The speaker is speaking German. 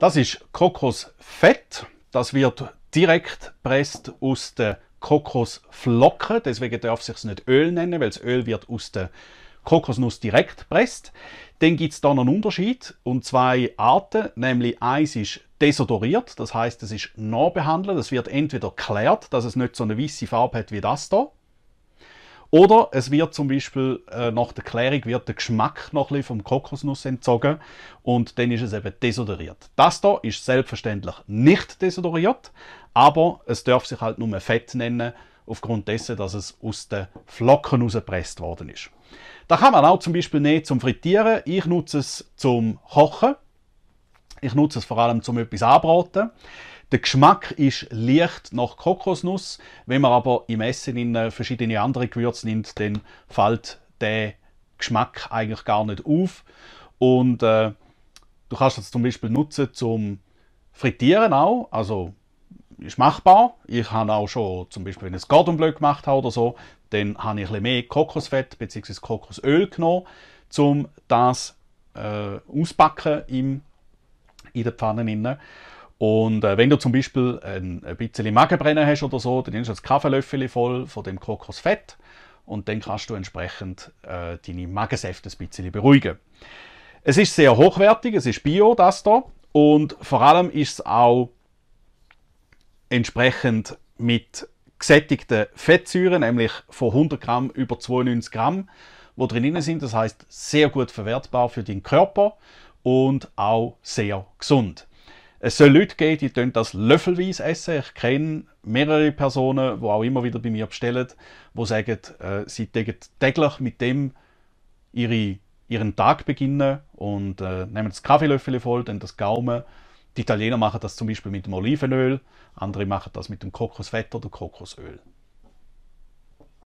Das ist Kokosfett. Das wird direkt presst aus der Kokosflocken. Deswegen darf es sich nicht Öl nennen, weil das Öl wird aus der Kokosnuss direkt presst. Dann gibt es da einen Unterschied und zwei Arten, nämlich eins ist desodoriert, das heißt, es ist noch behandelt. Es wird entweder geklärt, dass es nicht so eine weiße Farbe hat wie das hier. Oder es wird zum Beispiel äh, nach der Klärung wird der Geschmack noch ein vom Kokosnuss entzogen und dann ist es eben desodoriert. Das da ist selbstverständlich nicht desodoriert, aber es darf sich halt nur Fett nennen, aufgrund dessen, dass es aus den Flocken rausgepresst worden ist. Da kann man auch zum Beispiel nehmen zum Frittieren. Ich nutze es zum Kochen. Ich nutze es vor allem zum etwas anbraten. Der Geschmack ist leicht nach Kokosnuss. Wenn man aber im Essen in äh, verschiedene andere Gewürze nimmt, dann fällt der Geschmack eigentlich gar nicht auf. Und äh, du kannst das zum Beispiel nutzen zum Frittieren auch. Also ist machbar. Ich habe auch schon zum Beispiel, wenn ich ein Gordon Bleu gemacht habe oder so, dann habe ich ein bisschen mehr Kokosfett bzw. Kokosöl genommen, um das äh, ausbacken in der Pfanne. Und äh, wenn du zum Beispiel ein, ein bisschen Magenbrenner hast oder so, dann nimmst du das Kaffeelöffel voll von dem Kokosfett und dann kannst du entsprechend äh, deine Magensäfte ein bisschen beruhigen. Es ist sehr hochwertig, es ist Bio, das da und vor allem ist es auch entsprechend mit gesättigten Fettsäuren, nämlich von 100 Gramm über 92 Gramm, wo drin sind. Das heißt sehr gut verwertbar für den Körper und auch sehr gesund. Es soll Leute geben, die tun das löffelweise essen. Ich kenne mehrere Personen, die auch immer wieder bei mir bestellen, die sagen, äh, sie täglich mit dem ihre, ihren Tag beginnen und äh, nehmen das Kaffeelöffel voll, dann das Gaumen. Die Italiener machen das zum Beispiel mit dem Olivenöl, andere machen das mit dem Kokosfett oder Kokosöl.